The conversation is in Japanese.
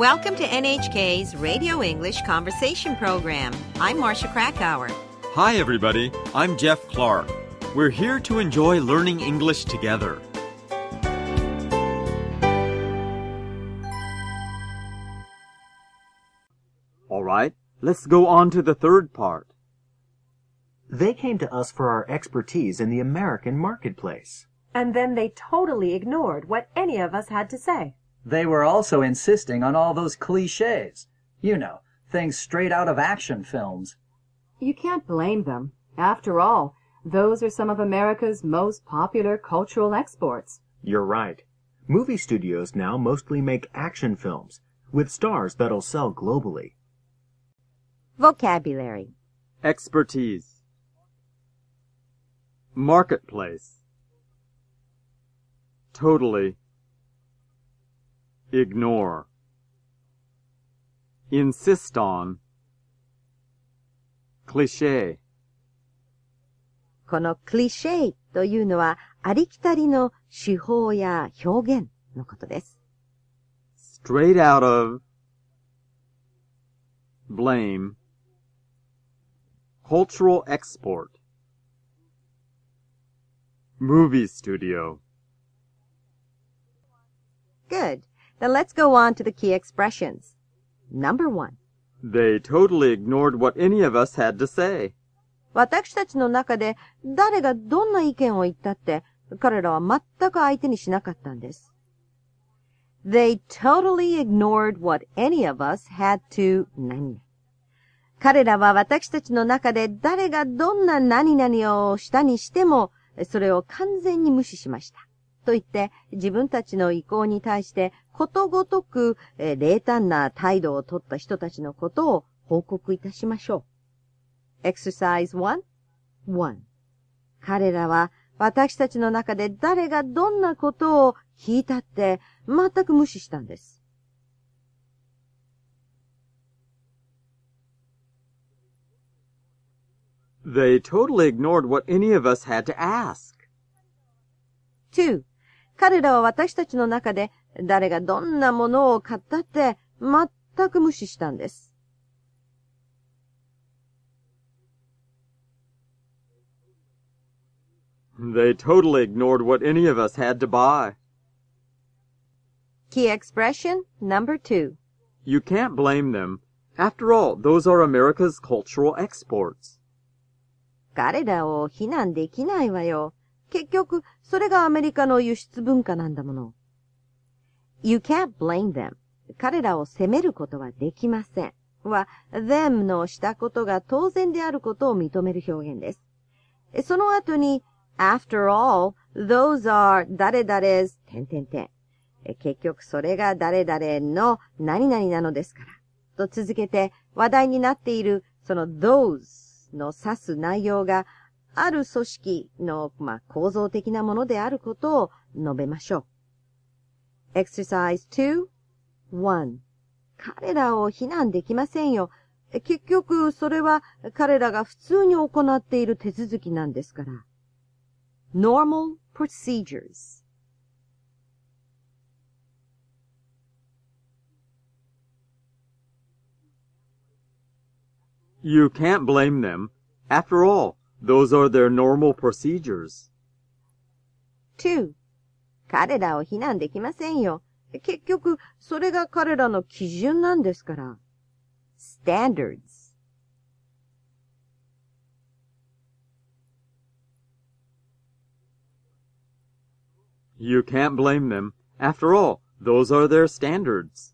Welcome to NHK's Radio English Conversation Program. I'm Marcia Krakauer. Hi, everybody. I'm Jeff Clark. We're here to enjoy learning English together. All right, let's go on to the third part. They came to us for our expertise in the American marketplace. And then they totally ignored what any of us had to say. They were also insisting on all those cliches you know, things straight out of action films." "You can't blame them. After all, those are some of America's most popular cultural exports." "You're right. Movie studios now mostly make action films, with stars that'll sell globally." Vocabulary Expertise Marketplace Totally ignore, insist on, Cliché. cliché。このクリシェイというのはありきたりの手法や表現のことです。straight out of, blame, cultural export, movie studio. Good. Then let's go on to the key expressions. Number one. They totally ignored what any of us had to say. 私たちの中で誰がどんな意見を言ったって彼らは全く相手にしなかったんです。They totally ignored what any of us had to 何彼らは私たちの中で誰がどんな何々をしたにしてもそれを完全に無視しました。と言って自分たちの意向に対してことごとく、えー、冷淡な態度をとった人たちのことを報告いたしましょう。Exercise 1.1彼らは私たちの中で誰がどんなことを聞いたって全く無視したんです。They totally ignored what any of us had to ask. Two. 彼らは私たちの中で誰がどんなものを買ったって全く無視したんです。They totally ignored what any of us had to buy. Key expression number two. You can't blame them. After all, those are America's cultural exports. 彼らを非難できないわよ。結局、それがアメリカの輸出文化なんだもの。You can't blame them. 彼らを責めることはできません。は、them のしたことが当然であることを認める表現です。その後に、after all, those are 誰々 's 点点点。結局それが誰々の何々なのですから。と続けて話題になっているその those の指す内容がある組織の、まあ、構造的なものであることを述べましょう。Exercise 2 1彼らを非難できませんよ。結局、それは彼らが普通に行っている手続きなんですから。Normal Procedures You can't blame them. After all, Those are their normal procedures. 2. 彼らを非難できませんよ。結局、それが彼らの基準なんですから。standards. You can't blame them. After all, those are their standards.